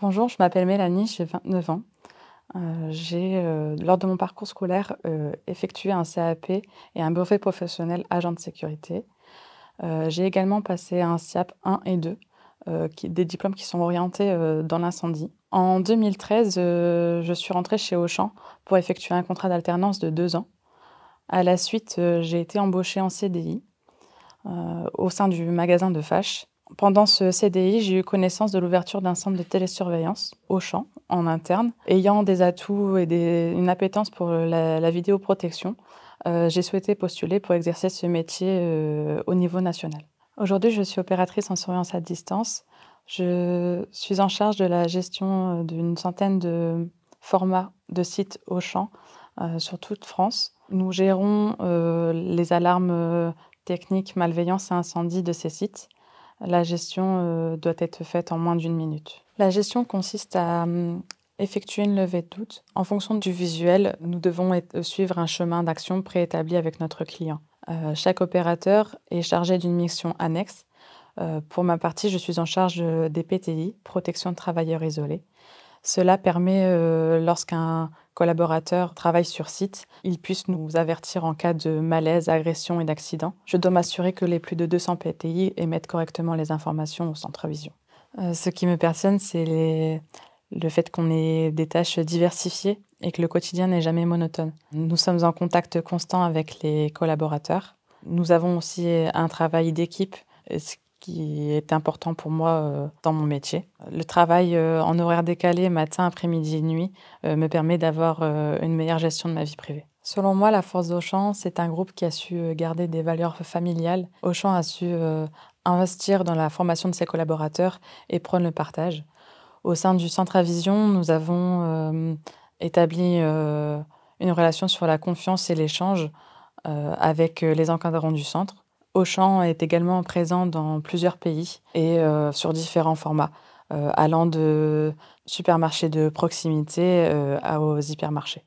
Bonjour, je m'appelle Mélanie, j'ai 29 ans. Euh, j'ai, euh, lors de mon parcours scolaire, euh, effectué un CAP et un brevet professionnel agent de sécurité. j'ai également passé un CIAP 1 et 2, des diplômes qui sont orientés dans l'incendie. En 2013, je suis rentrée chez Auchan pour effectuer un contrat d'alternance de deux ans. À la suite, j'ai été embauchée en CDI au sein du magasin de fâches. Pendant ce CDI, j'ai eu connaissance de l'ouverture d'un centre de télésurveillance au champ, en interne. Ayant des atouts et une appétence pour la, vidéoprotection, euh, j'ai souhaité postuler pour exercer ce métier euh, au niveau national. Aujourd'hui, je suis opératrice en surveillance à distance. Je suis en charge de la gestion euh, d'une centaine de formats de sites au champ sur toute France. Nous gérons les alarmes techniques malveillance et incendie de ces sites. La gestion euh, doit être faite en moins d'une minute. La gestion consiste à hum, effectuer une levée de doute. En fonction du visuel, nous devons euh, suivre un chemin d'action préétabli avec notre client. Euh, chaque opérateur est chargé d'une mission annexe. pour ma partie, je suis en charge des PTI, protection de travailleurs isolés. Cela permet, euh, lorsqu'un collaborateur travaille sur site, il puisse nous avertir en cas de malaise, agression et d'accident. Je dois m'assurer que les plus de 200 PTI émettent correctement les informations au centre vision. Euh, ce qui me passionne, c'est le fait qu'on ait des tâches diversifiées et que le quotidien n'est jamais monotone. Nous sommes en contact constant avec les collaborateurs. Nous avons aussi un travail d'équipe, qui est important pour moi euh, dans mon métier. Le travail euh, en horaire décalé, matin, après-midi et nuit, euh, me permet d'avoir une meilleure gestion de ma vie privée. Selon moi, la Force d'Auchan, c'est un groupe qui a su garder des valeurs familiales. Auchan a su investir dans la formation de ses collaborateurs et prendre le partage. Au sein du Centre à Vision, nous avons établi une relation sur la confiance et l'échange avec les encadrants du centre Auchan est également présent dans plusieurs pays et euh, sur différents formats, euh, allant de supermarchés de proximité euh, aux hypermarchés.